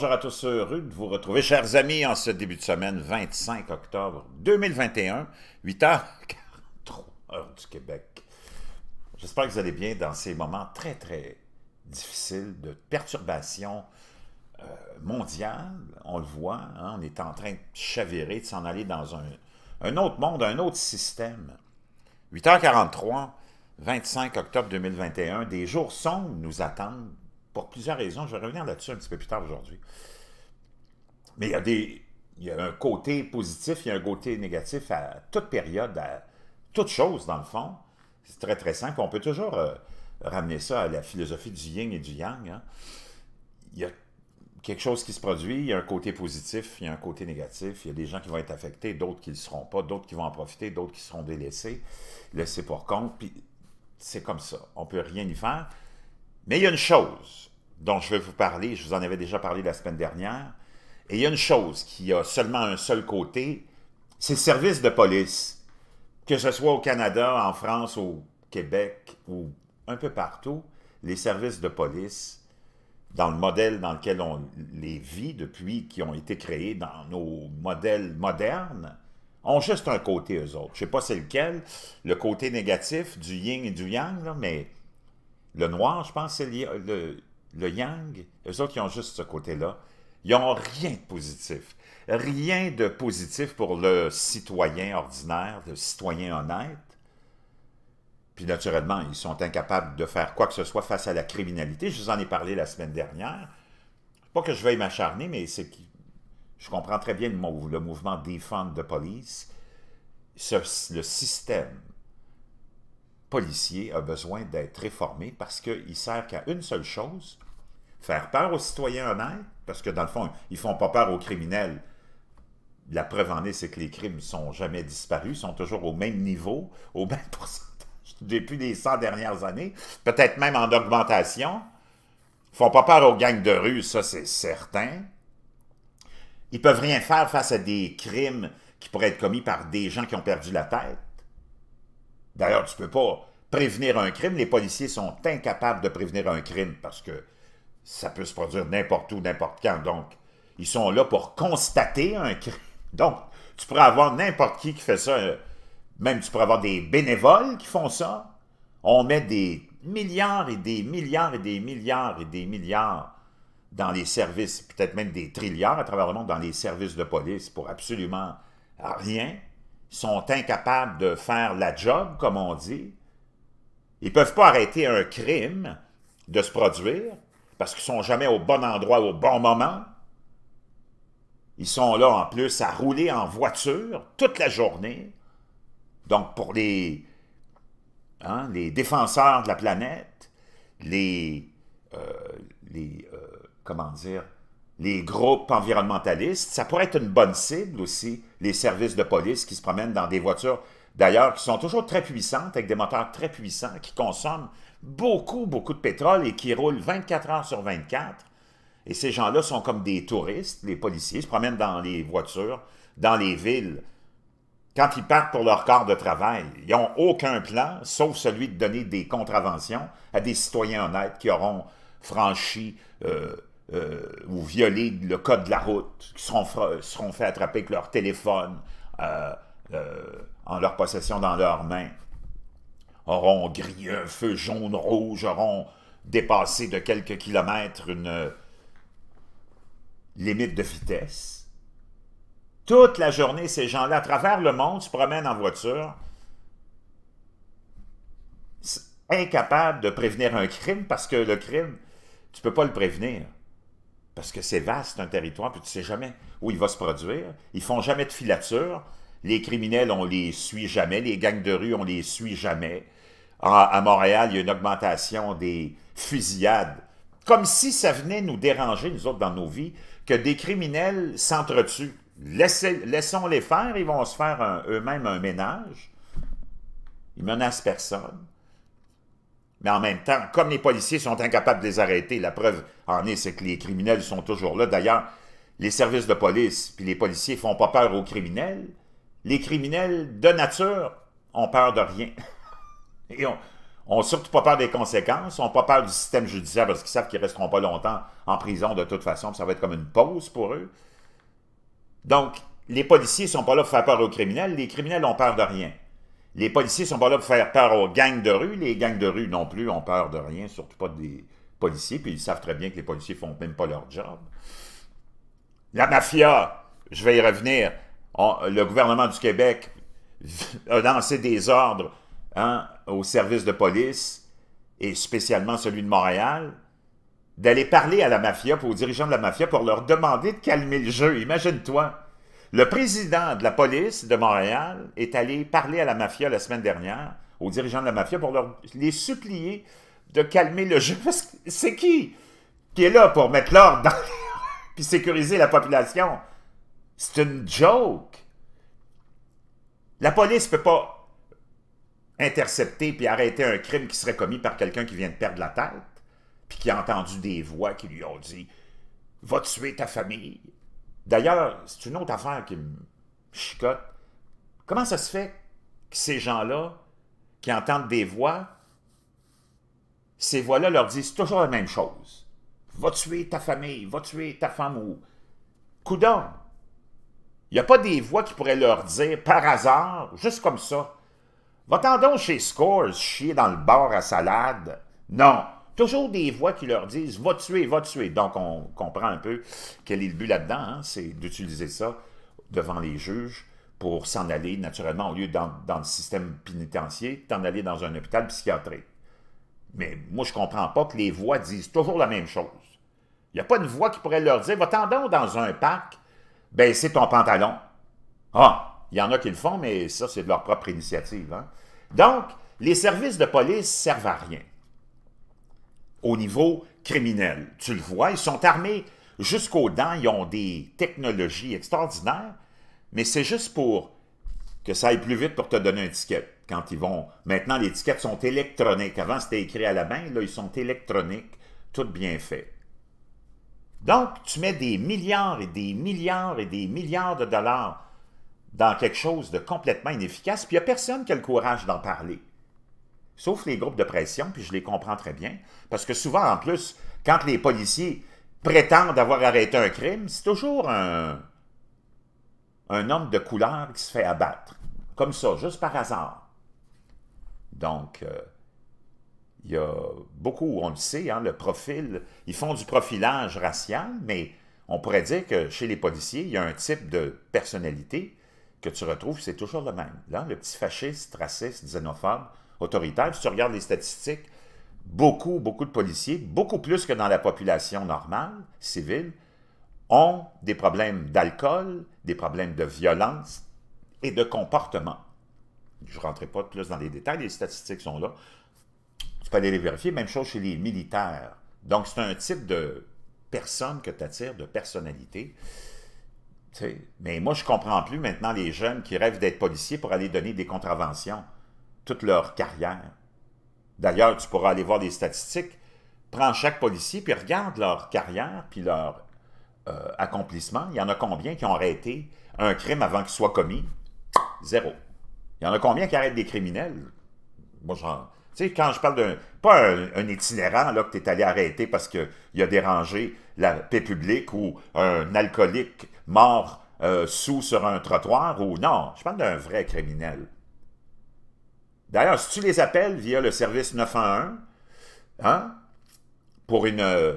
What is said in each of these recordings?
bonjour à tous, heureux de vous retrouver, chers amis, en ce début de semaine, 25 octobre 2021, 8h43 heure du Québec. J'espère que vous allez bien dans ces moments très, très difficiles de perturbation euh, mondiale. On le voit, hein, on est en train de chavirer, de s'en aller dans un, un autre monde, un autre système. 8h43, 25 octobre 2021, des jours sombres nous attendent pour plusieurs raisons. Je vais revenir là-dessus un petit peu plus tard aujourd'hui. Mais il y a des. Il y a un côté positif, il y a un côté négatif à toute période, à toute chose, dans le fond. C'est très, très simple. On peut toujours euh, ramener ça à la philosophie du yin et du yang. Hein. Il y a quelque chose qui se produit, il y a un côté positif, il y a un côté négatif, il y a des gens qui vont être affectés, d'autres qui ne le seront pas, d'autres qui vont en profiter, d'autres qui seront délaissés, laissés pour compte, puis c'est comme ça. On ne peut rien y faire. Mais il y a une chose dont je vais vous parler, je vous en avais déjà parlé la semaine dernière, et il y a une chose qui a seulement un seul côté, c'est le service de police, que ce soit au Canada, en France, au Québec ou un peu partout, les services de police, dans le modèle dans lequel on les vit depuis, qui ont été créés dans nos modèles modernes, ont juste un côté eux autres. Je ne sais pas c'est lequel, le côté négatif du yin et du yang, mais le noir, je pense, c'est le, yang. Eux autres, ils ont juste ce côté-là. Ils n'ont rien de positif. Rien de positif pour le citoyen ordinaire, le citoyen honnête. Puis naturellement, ils sont incapables de faire quoi que ce soit face à la criminalité. Je vous en ai parlé la semaine dernière. Pas que je veuille m'acharner, mais c'est je comprends très bien le, mouvement défendre de police. le système policier a besoin d'être réformé parce qu'il sert qu'à une seule chose, faire peur aux citoyens honnêtes, parce que dans le fond, ils font pas peur aux criminels. La preuve en est, c'est que les crimes sont jamais disparus, sont toujours au même niveau, au même pourcentage depuis les 100 dernières années, peut-être même en augmentation. Ils font pas peur aux gangs de rue, ça c'est certain. Ils peuvent rien faire face à des crimes qui pourraient être commis par des gens qui ont perdu la tête. D'ailleurs, tu ne peux pas prévenir un crime. Les policiers sont incapables de prévenir un crime parce que ça peut se produire n'importe où, n'importe quand. Donc, ils sont là pour constater un crime. Donc, tu pourrais avoir n'importe qui qui fait ça. Même tu pourrais avoir des bénévoles qui font ça. On met des milliards et des milliards et des milliards et des milliards dans les services, peut-être même des trilliards à travers le monde, dans les services de police pour absolument rien sont incapables de faire la job, comme on dit. Ils ne peuvent pas arrêter un crime de se produire parce qu'ils ne sont jamais au bon endroit au bon moment. Ils sont là en plus à rouler en voiture toute la journée. Donc pour les, hein, les défenseurs de la planète, les, euh, les euh, comment dire, les groupes environnementalistes. Ça pourrait être une bonne cible aussi, les services de police qui se promènent dans des voitures, d'ailleurs, qui sont toujours très puissantes, avec des moteurs très puissants, qui consomment beaucoup, beaucoup de pétrole et qui roulent 24 heures sur 24. Et ces gens-là sont comme des touristes, les policiers, se promènent dans les voitures, dans les villes. Quand ils partent pour leur corps de travail, ils n'ont aucun plan, sauf celui de donner des contraventions à des citoyens honnêtes qui auront franchi euh, euh, ou violer le code de la route, qui seront, seront fait attraper avec leur téléphone euh, euh, en leur possession dans leurs mains, auront grillé un feu jaune-rouge, auront dépassé de quelques kilomètres une limite de vitesse. Toute la journée, ces gens-là, à travers le monde, se promènent en voiture, incapables de prévenir un crime parce que le crime, tu ne peux pas le prévenir parce que c'est vaste un territoire, puis tu sais jamais où il va se produire. Ils font jamais de filature. Les criminels, on les suit jamais. Les gangs de rue, on les suit jamais. À, Montréal, il y a une augmentation des fusillades. Comme si ça venait nous déranger, nous autres, dans nos vies, que des criminels s'entretuent. Laissons-les faire, ils vont se faire eux-mêmes un ménage. Ils menacent personne. Mais en même temps, comme les policiers sont incapables de les arrêter, la preuve en est, c'est que les criminels sont toujours là. D'ailleurs, les services de police puis les policiers font pas peur aux criminels. Les criminels, de nature, ont peur de rien. Et on, surtout pas peur des conséquences, on pas peur du système judiciaire parce qu'ils savent qu'ils resteront pas longtemps en prison de toute façon, ça va être comme une pause pour eux. Donc, les policiers sont pas là pour faire peur aux criminels, les criminels ont peur de rien. Les policiers sont pas là pour faire peur aux gangs de rue. Les gangs de rue non plus ont peur de rien, surtout pas des policiers. Puis ils savent très bien que les policiers font même pas leur job. La mafia, je vais y revenir. le gouvernement du Québec a lancé des ordres hein, aux services de police, et spécialement celui de Montréal, d'aller parler à la mafia, aux dirigeants de la mafia, pour leur demander de calmer le jeu. Imagine-toi. Le président de la police de Montréal est allé parler à la mafia la semaine dernière, aux dirigeants de la mafia, pour leur, les supplier de calmer le jeu. C'est qui qui est là pour mettre l'ordre dans puis sécuriser la population? C'est une joke. La police ne peut pas intercepter puis arrêter un crime qui serait commis par quelqu'un qui vient de perdre la tête puis qui a entendu des voix qui lui ont dit « Va tuer ta famille ». D'ailleurs, c'est une autre affaire qui me chicote. Comment ça se fait que ces gens-là, qui entendent des voix, ces voix-là leur disent toujours la même chose. Va tuer ta famille, va tuer ta femme ou... Coudon. Il n'y a pas des voix qui pourraient leur dire, par hasard, juste comme ça, « Va-t'en chez Scores chier dans le bar à salade. » Non, toujours des voix qui leur disent va tuer, va tuer. Donc, on comprend un peu quel est le but là-dedans, hein. c'est d'utiliser ça devant les juges pour s'en aller naturellement, au lieu dans, dans le système pénitentiaire, t'en aller dans un hôpital psychiatrique. Mais moi, je ne comprends pas que les voix disent toujours la même chose. Il n'y a pas une voix qui pourrait leur dire va-t'en dans un parc, c'est ton pantalon. Ah, il y en a qui le font, mais ça, c'est de leur propre initiative. Hein. Donc, les services de police servent à rien au niveau criminel. Tu le vois, ils sont armés jusqu'aux dents, ils ont des technologies extraordinaires, mais c'est juste pour que ça aille plus vite pour te donner un ticket. Quand ils vont... Maintenant, les tickets sont électroniques. Avant, c'était écrit à la main. Là, ils sont électroniques. Tout bien fait. Donc, tu mets des milliards et des milliards et des milliards de dollars dans quelque chose de complètement inefficace, puis il n'y a personne qui a le courage d'en parler sauf les groupes de pression, puis je les comprends très bien, parce que souvent, en plus, quand les policiers prétendent avoir arrêté un crime, c'est toujours un, un homme de couleur qui se fait abattre, comme ça, juste par hasard. Donc, euh, il y a beaucoup, on le sait, hein, le profil, ils font du profilage racial, mais on pourrait dire que chez les policiers, il y a un type de personnalité que tu retrouves, c'est toujours le même. Là, le petit fasciste, raciste, xénophobe, autoritaire. Si tu regardes les statistiques, beaucoup, beaucoup de policiers, beaucoup plus que dans la population normale, civile, ont des problèmes d'alcool, des problèmes de violence et de comportement. Je ne rentrerai pas plus dans les détails, les statistiques sont là. Tu peux aller les vérifier. Même chose chez les militaires. Donc, c'est un type de personne que tu attires, de personnalité. Mais moi, je comprends plus maintenant les jeunes qui rêvent d'être policiers pour aller donner des contraventions toute leur carrière. D'ailleurs, tu pourras aller voir des statistiques. Prends chaque policier, puis regarde leur carrière, puis leur euh, accomplissement. Il y en a combien qui ont arrêté un crime avant qu'il soit commis? Zéro. Il y en a combien qui arrêtent des criminels? Moi, genre... Tu sais, quand je parle d'un... Pas un, itinérant, là, que tu es allé arrêter parce qu'il a dérangé la paix publique ou un alcoolique mort euh, sous sur un trottoir ou... Non, je parle d'un vrai criminel. D'ailleurs, si tu les appelles via le service 911, hein, pour une, euh,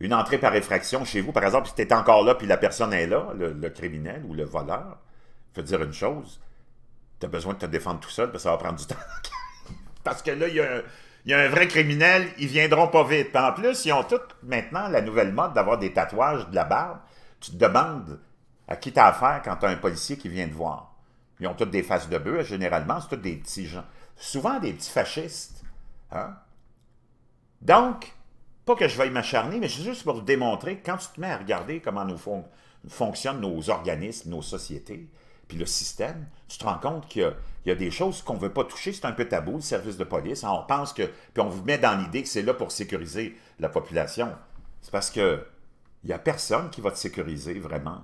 une entrée par effraction chez vous, par exemple, si tu es encore là, puis la personne est là, le, criminel ou le voleur, je te dire une chose, tu as besoin de te défendre tout seul, parce ça va prendre du temps. parce que là, il y, a un, vrai criminel, ils viendront pas vite. en plus, ils ont tous maintenant la nouvelle mode d'avoir des tatouages, de la barbe. Tu te demandes à qui tu as affaire quand tu as un policier qui vient te voir. Ils ont toutes des faces de bœuf, généralement, c'est tous des petits gens souvent des petits fascistes. Hein? Donc, pas que je veuille m'acharner, mais c'est juste pour vous démontrer que quand tu te mets à regarder comment nous fonctionnent nos organismes, nos sociétés, puis le système, tu te rends compte qu'il y, a des choses qu'on ne veut pas toucher, c'est un peu tabou, le service de police. Ah, on pense que, puis on vous met dans l'idée que c'est là pour sécuriser la population. C'est parce que il n'y a personne qui va te sécuriser vraiment.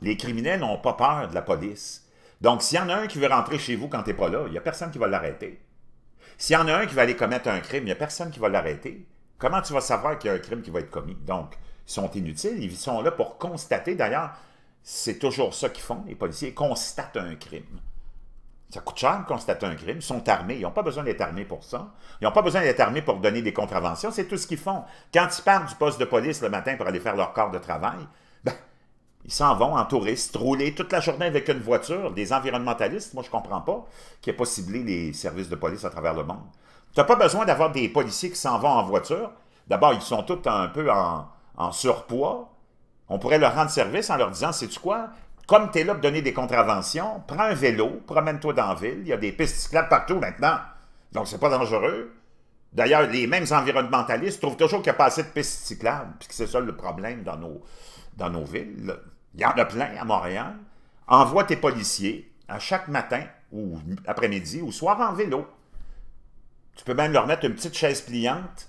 Les criminels n'ont pas peur de la police. Donc, s'il y en a un qui veut rentrer chez vous quand tu n'es pas là, il n'y a personne qui va l'arrêter. S'il y en a un qui va aller commettre un crime, il n'y a personne qui va l'arrêter. Comment tu vas savoir qu'il y a un crime qui va être commis? Donc, ils sont inutiles. Ils sont là pour constater. D'ailleurs, c'est toujours ça qu'ils font. Les policiers constatent un crime. Ça coûte cher de constater un crime. Ils sont armés. Ils n'ont pas besoin d'être armés pour ça. Ils n'ont pas besoin d'être armés pour donner des contraventions. C'est tout ce qu'ils font. Quand ils partent du poste de police le matin pour aller faire leur corps de travail, ils s'en vont en touristes, rouler toute la journée avec une voiture. Des environnementalistes, moi, je ne comprends pas qui a pas ciblé les services de police à travers le monde. Tu n'as pas besoin d'avoir des policiers qui s'en vont en voiture. D'abord, ils sont tous un peu en, surpoids. On pourrait leur rendre service en leur disant, sais-tu quoi? Comme tu es là pour donner des contraventions, prends un vélo, promène-toi dans la ville. Il y a des pistes cyclables partout maintenant. Donc, c'est pas dangereux. D'ailleurs, les mêmes environnementalistes trouvent toujours qu'il n'y a pas assez de pistes cyclables, puisque c'est ça le problème dans nos, dans nos villes. Il y en a plein à Montréal. Envoie tes policiers à chaque matin ou après-midi ou soir en vélo. Tu peux même leur mettre une petite chaise pliante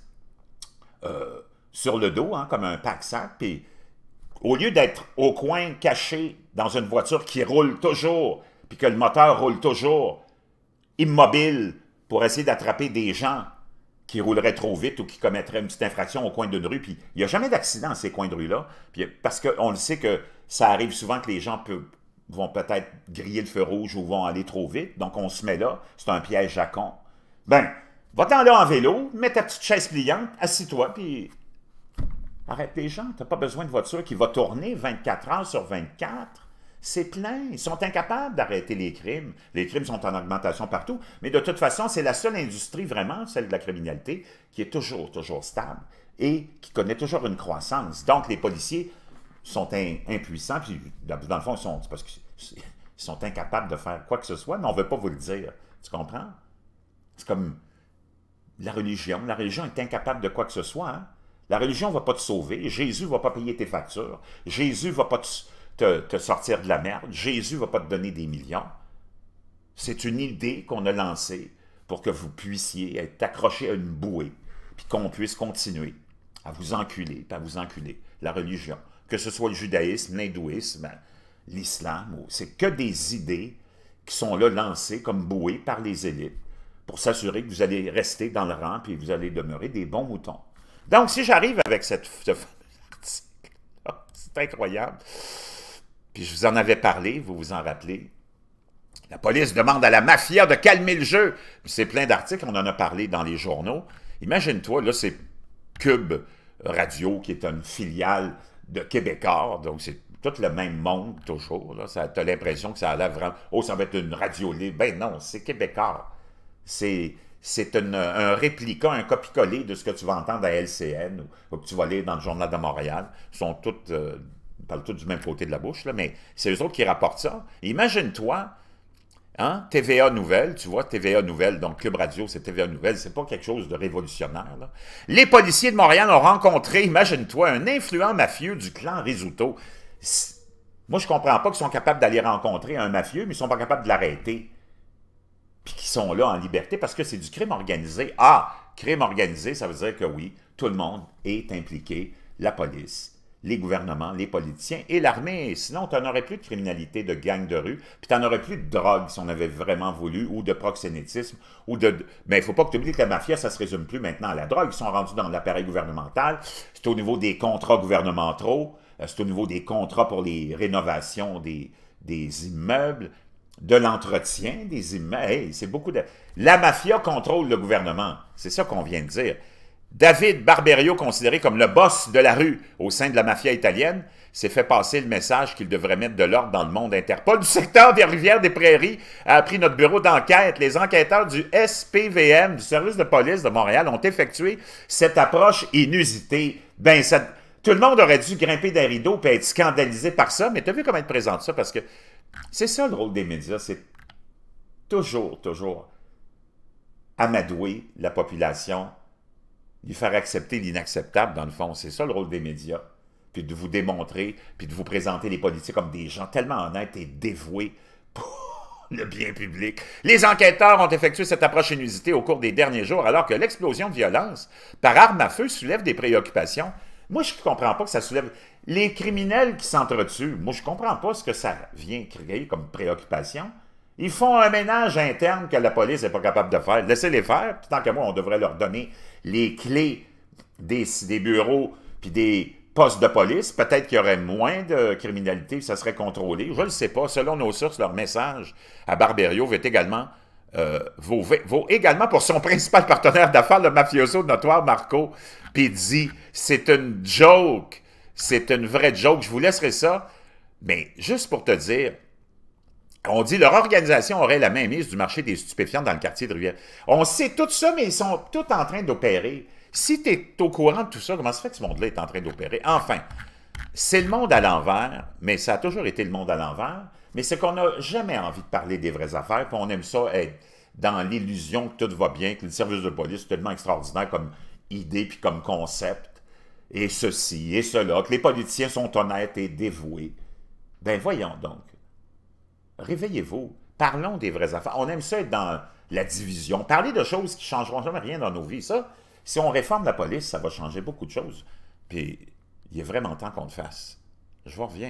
euh, sur le dos, hein, comme un pack-sac, puis au lieu d'être au coin caché dans une voiture qui roule toujours, puis que le moteur roule toujours, immobile pour essayer d'attraper des gens qui rouleraient trop vite ou qui commettraient une petite infraction au coin d'une rue, puis il n'y a jamais d'accident à ces coins de rue-là, parce qu'on le sait que ça arrive souvent que les gens vont peut-être griller le feu rouge ou vont aller trop vite. Donc, on se met là. C'est un piège à con. Ben, va-t'en là en vélo, mets ta petite chaise pliante, assis-toi, puis arrête les gens. Tu n'as pas besoin de voiture qui va tourner 24 heures sur 24. C'est plein. Ils sont incapables d'arrêter les crimes. Les crimes sont en augmentation partout. Mais de toute façon, c'est la seule industrie vraiment, celle de la criminalité, qui est toujours, toujours stable et qui connaît toujours une croissance. Donc, les policiers sont impuissants, puis dans le fond, sont, parce qu'ils sont incapables de faire quoi que ce soit, mais on ne veut pas vous le dire. Tu comprends? C'est comme la religion. La religion est incapable de quoi que ce soit. Hein. La religion ne va pas te sauver. Jésus ne va pas payer tes factures. Jésus ne va pas te, sortir de la merde. Jésus ne va pas te donner des millions. C'est une idée qu'on a lancée pour que vous puissiez être accroché à une bouée, puis qu'on puisse continuer à vous enculer, puis à vous enculer. La religion que ce soit le judaïsme, l'hindouisme, l'islam. C'est que des idées qui sont là lancées comme bouées par les élites pour s'assurer que vous allez rester dans le rang et vous allez demeurer des bons moutons. Donc, si j'arrive avec cette, article, c'est incroyable. Puis je vous en avais parlé, vous vous en rappelez. La police demande à la mafia de calmer le jeu. C'est plein d'articles, on en a parlé dans les journaux. Imagine-toi, là, c'est Cube Radio, qui est une filiale de Québécois, donc c'est tout le même monde toujours. Là. Ça, t'as l'impression que ça allait vraiment... Oh, ça va être une radio libre. Ben non, c'est Québécois. C'est c'est un réplica, un copie-coller de ce que tu vas entendre à LCN ou, que tu vas lire dans le Journal de Montréal. Ils sont toutes, euh, parlent tous du même côté de la bouche, là, mais c'est eux autres qui rapportent ça. Imagine-toi Hein? TVA Nouvelle, tu vois, TVA Nouvelle, donc Cube Radio, c'est TVA Nouvelle, c'est pas quelque chose de révolutionnaire. Les policiers de Montréal ont rencontré, imagine-toi, un influent mafieux du clan Risuto. Moi, je comprends pas qu'ils sont capables d'aller rencontrer un mafieux, mais ils sont pas capables de l'arrêter. Puis qu'ils sont là en liberté parce que c'est du crime organisé. Ah, crime organisé, ça veut dire que oui, tout le monde est impliqué, la police, les gouvernements, les politiciens et l'armée. Sinon, tu n'en aurais plus de criminalité, de gangs de rue, puis tu n'en aurais plus de drogue si on avait vraiment voulu, ou de proxénétisme, ou de... Mais il ne faut pas que tu oublies que la mafia, ça ne se résume plus maintenant à la drogue. Ils sont rendus dans l'appareil gouvernemental, c'est au niveau des contrats gouvernementaux, euh, c'est au niveau des contrats pour les rénovations des, immeubles, de l'entretien des immeubles. c'est beaucoup de... La mafia contrôle le gouvernement, c'est ça qu'on vient de dire. David Barberio, considéré comme le boss de la rue au sein de la mafia italienne, s'est fait passer le message qu'il devrait mettre de l'ordre dans le monde Interpol. Du secteur des rivières des Prairies a appris notre bureau d'enquête. Les enquêteurs du SPVM, du service de police de Montréal, ont effectué cette approche inusitée. Ben, tout le monde aurait dû grimper des rideaux et être scandalisé par ça, mais tu as vu comment ils présentent ça? Parce que c'est ça le rôle des médias, c'est toujours, toujours amadouer la population lui faire accepter l'inacceptable, dans le fond. C'est ça le rôle des médias. Puis de vous démontrer, puis de vous présenter les politiques comme des gens tellement honnêtes et dévoués pour le bien public. Les enquêteurs ont effectué cette approche inusitée au cours des derniers jours, alors que l'explosion de violence par arme à feu soulève des préoccupations. Moi, je ne comprends pas que ça soulève... Les criminels qui s'entretuent, moi, je ne comprends pas ce que ça vient créer comme préoccupation. Ils font un ménage interne que la police n'est pas capable de faire. Laissez-les faire. tant que moi, on devrait leur donner les clés des, bureaux puis des postes de police. Peut-être qu'il y aurait moins de criminalité, ça serait contrôlé. Je ne le sais pas. Selon nos sources, leur message à Barberio veut également euh, vaut, également pour son principal partenaire d'affaires, le mafioso notoire Marco. Pizzi. C'est une joke. C'est une vraie joke. Je vous laisserai ça. Mais juste pour te dire, on dit leur organisation aurait la mainmise du marché des stupéfiants dans le quartier de Rivière. On sait tout ça, mais ils sont tous en train d'opérer. Si tu es au courant de tout ça, comment se fait que ce monde-là est en train d'opérer? Enfin, c'est le monde à l'envers, mais ça a toujours été le monde à l'envers, mais c'est qu'on n'a jamais envie de parler des vraies affaires, puis on aime ça être dans l'illusion que tout va bien, que le service de police est tellement extraordinaire comme idée puis comme concept, et ceci et cela, que les politiciens sont honnêtes et dévoués. Ben voyons donc réveillez-vous. Parlons des vraies affaires. On aime ça être dans la division. Parler de choses qui ne changeront jamais rien dans nos vies. Ça, si on réforme la police, ça va changer beaucoup de choses. Puis, il est vraiment temps qu'on le fasse. Je vous reviens.